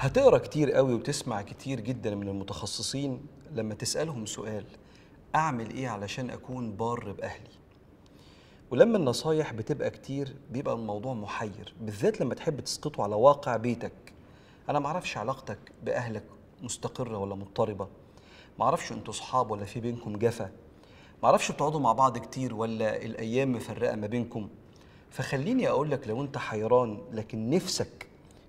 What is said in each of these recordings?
هتقرا كتير قوي وتسمع كتير جدا من المتخصصين لما تسالهم سؤال اعمل ايه علشان اكون بار باهلي ولما النصايح بتبقى كتير بيبقى الموضوع محير بالذات لما تحب تسقطه على واقع بيتك انا معرفش علاقتك باهلك مستقره ولا مضطربه معرفش انتوا صحاب ولا في بينكم جفا معرفش بتقعدوا مع بعض كتير ولا الايام مفرقه ما بينكم فخليني اقول لك لو انت حيران لكن نفسك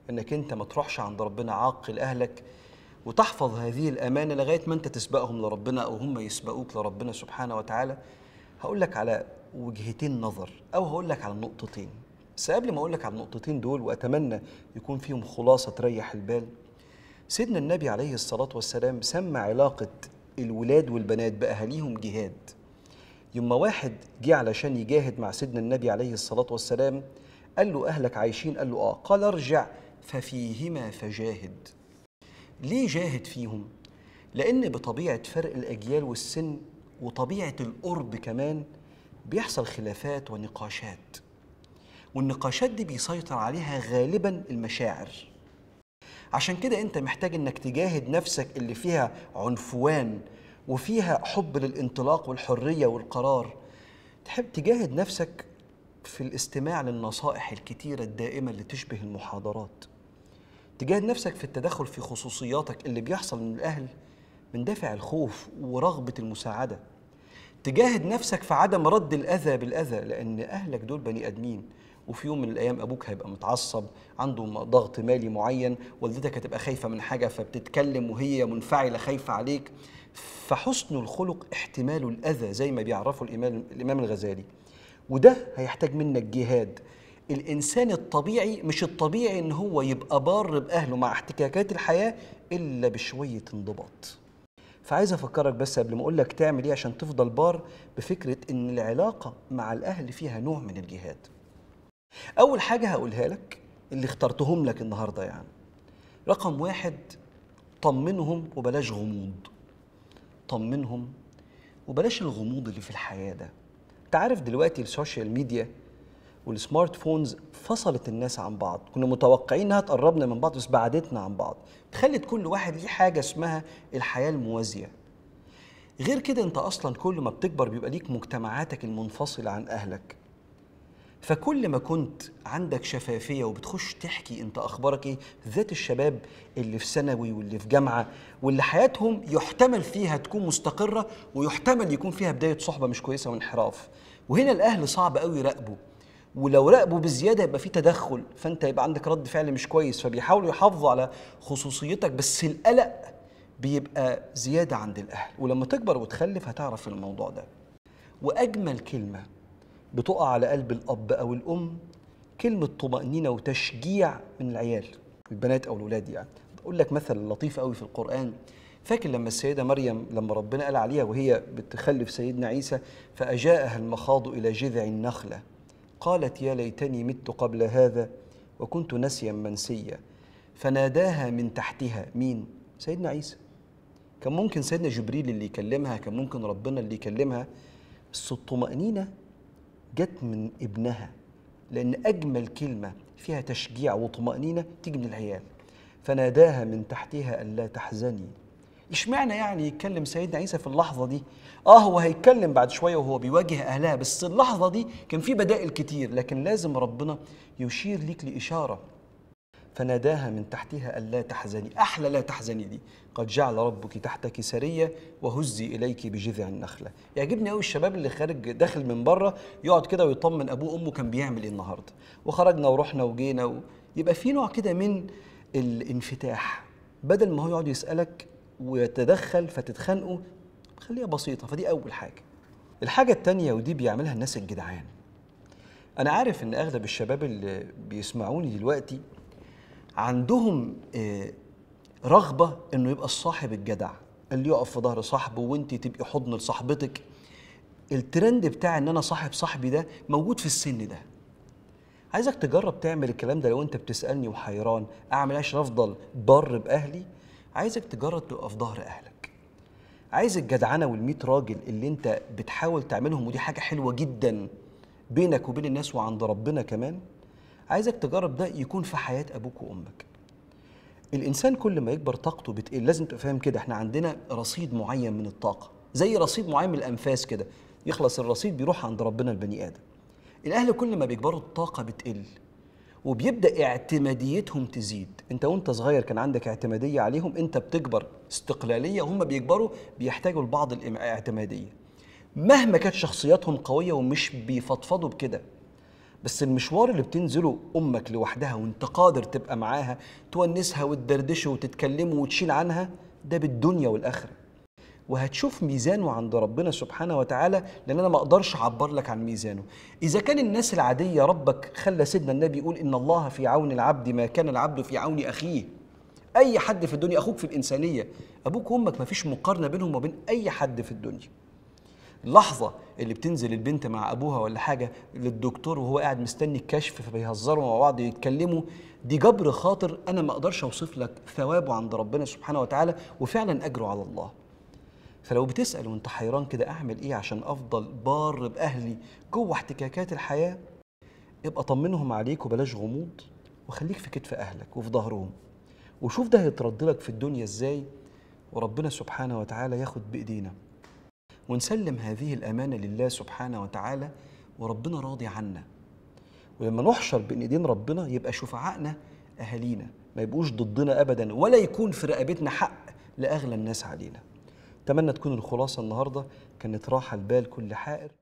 انك انت ما تروحش عند ربنا عاقل اهلك وتحفظ هذه الامانه لغايه ما انت تسبقهم لربنا او هم يسبقوك لربنا سبحانه وتعالى هقول لك على وجهتين نظر او هقول لك على نقطتين بس قبل ما اقول لك على النقطتين دول واتمنى يكون فيهم خلاصه تريح البال سيدنا النبي عليه الصلاه والسلام سمى علاقه الولاد والبنات باهاليهم جهاد يما واحد جه علشان يجاهد مع سيدنا النبي عليه الصلاه والسلام قال له اهلك عايشين قال له اه قال ارجع ففيهما فجاهد ليه جاهد فيهم لان بطبيعه فرق الاجيال والسن وطبيعه القرب كمان بيحصل خلافات ونقاشات والنقاشات دي بيسيطر عليها غالبا المشاعر عشان كده انت محتاج انك تجاهد نفسك اللي فيها عنفوان وفيها حب للانطلاق والحريه والقرار تحب تجاهد نفسك في الاستماع للنصائح الكتيره الدائمه اللي تشبه المحاضرات تجاهد نفسك في التدخل في خصوصياتك اللي بيحصل من الأهل من دافع الخوف ورغبة المساعدة تجاهد نفسك في عدم رد الأذى بالأذى لأن أهلك دول بني آدمين وفي يوم من الأيام أبوك هيبقى متعصب عنده ضغط مالي معين والدتك هتبقى خايفة من حاجة فبتتكلم وهي منفعلة خايفة عليك فحسن الخلق احتمال الأذى زي ما بيعرفه الإمام, الإمام الغزالي وده هيحتاج منك جهاد الانسان الطبيعي مش الطبيعي ان هو يبقى بار باهله مع احتكاكات الحياه الا بشويه انضباط فعايز افكرك بس قبل ما اقول لك تعمل ايه عشان تفضل بار بفكره ان العلاقه مع الاهل فيها نوع من الجهاد اول حاجه هقولها لك اللي اخترتهم لك النهارده يعني رقم واحد طمنهم وبلاش غموض طمنهم وبلاش الغموض اللي في الحياه ده انت عارف دلوقتي السوشيال ميديا والسمارت فونز فصلت الناس عن بعض كنا متوقعين انها تقربنا من بعض بس بعدتنا عن بعض خلت كل واحد ليه حاجه اسمها الحياه الموازيه غير كده انت اصلا كل ما بتكبر بيبقى ليك مجتمعاتك المنفصله عن اهلك فكل ما كنت عندك شفافيه وبتخش تحكي انت اخبارك ايه ذات الشباب اللي في ثانوي واللي في جامعه واللي حياتهم يحتمل فيها تكون مستقره ويحتمل يكون فيها بدايه صحبه مش كويسه وانحراف وهنا الاهل صعب قوي يراقبوا ولو راقبوا بزياده يبقى في تدخل فانت يبقى عندك رد فعل مش كويس فبيحاولوا يحافظوا على خصوصيتك بس القلق بيبقى زياده عند الاهل ولما تكبر وتخلف هتعرف الموضوع ده واجمل كلمه بتقع على قلب الاب او الام كلمه طمانينه وتشجيع من العيال البنات او الاولاد يعني اقول لك مثل لطيف قوي في القران فاكر لما السيده مريم لما ربنا قال عليها وهي بتخلف سيدنا عيسى فاجاءها المخاض الى جذع النخله قالت يا ليتني مت قبل هذا وكنت نسيا منسيا فناداها من تحتها مين سيدنا عيسى كان ممكن سيدنا جبريل اللي يكلمها كان ممكن ربنا اللي يكلمها بس الطمأنينة جت من ابنها لأن أجمل كلمة فيها تشجيع وطمأنينة تيجي من العيال فناداها من تحتها ألا تحزني مش معنى يعني يتكلم سيدنا عيسى في اللحظه دي اه هو هيتكلم بعد شويه وهو بيواجه اهلها بس اللحظه دي كان في بدائل كتير لكن لازم ربنا يشير ليك لاشاره فناداها من تحتها ألا تحزني أحلى لا تحزني دي قد جعل ربك تحتك سرية وهزي إليك بجذع النخلة يعجبني قوي الشباب اللي خارج داخل من بره يقعد كده ويطمن أبوه وأمه كان بيعمل إيه النهاردة وخرجنا ورحنا وجينا و... يبقى في نوع كده من الانفتاح بدل ما هو يقعد يسألك ويتدخل فتتخانقوا خليها بسيطه فدي اول حاجه الحاجه الثانيه ودي بيعملها الناس الجدعان انا عارف ان اغلب الشباب اللي بيسمعوني دلوقتي عندهم آه، رغبه انه يبقى الصاحب الجدع اللي يقف في ظهر صاحبه وانت تبقي حضن لصاحبتك الترند بتاع ان انا صاحب صاحبي ده موجود في السن ده عايزك تجرب تعمل الكلام ده لو انت بتسالني وحيران اعمل ايش افضل بر باهلي عايزك تجرد تبقى في ظهر اهلك عايز الجدعنه وال100 راجل اللي انت بتحاول تعملهم ودي حاجه حلوه جدا بينك وبين الناس وعند ربنا كمان عايزك تجرب ده يكون في حياه ابوك وامك الانسان كل ما يكبر طاقته بتقل لازم تبقى فاهم كده احنا عندنا رصيد معين من الطاقه زي رصيد معين من الانفاس كده يخلص الرصيد بيروح عند ربنا البني ادم الاهل كل ما بيكبروا الطاقه بتقل وبيبدا اعتماديتهم تزيد انت وانت صغير كان عندك اعتماديه عليهم انت بتكبر استقلاليه وهم بيكبروا بيحتاجوا لبعض الاعتماديه مهما كانت شخصياتهم قويه ومش بيفضفضوا بكده بس المشوار اللي بتنزله امك لوحدها وانت قادر تبقى معاها تونسها وتدردشه وتتكلموا وتشيل عنها ده بالدنيا والاخره وهتشوف ميزانه عند ربنا سبحانه وتعالى لان انا ما اقدرش اعبر لك عن ميزانه اذا كان الناس العاديه ربك خلى سيدنا النبي يقول ان الله في عون العبد ما كان العبد في عون اخيه اي حد في الدنيا اخوك في الانسانيه ابوك وامك ما فيش مقارنه بينهم وبين اي حد في الدنيا اللحظه اللي بتنزل البنت مع ابوها ولا حاجه للدكتور وهو قاعد مستني الكشف فبيهزروا مع بعض يتكلموا دي جبر خاطر انا ما اقدرش اوصف لك ثوابه عند ربنا سبحانه وتعالى وفعلا اجره على الله فلو بتسال وانت حيران كده اعمل ايه عشان افضل بار باهلي جوه احتكاكات الحياه ابقى طمنهم عليك وبلاش غموض وخليك في كتف اهلك وفي ظهرهم وشوف ده هيترد لك في الدنيا ازاي وربنا سبحانه وتعالى ياخد بايدينا ونسلم هذه الامانه لله سبحانه وتعالى وربنا راضي عنا ولما نحشر بين ايدين ربنا يبقى شفعائنا اهالينا ما يبقوش ضدنا ابدا ولا يكون في رقبتنا حق لاغلى الناس علينا اتمنى تكون الخلاصه النهارده كانت راحه لبال كل حائر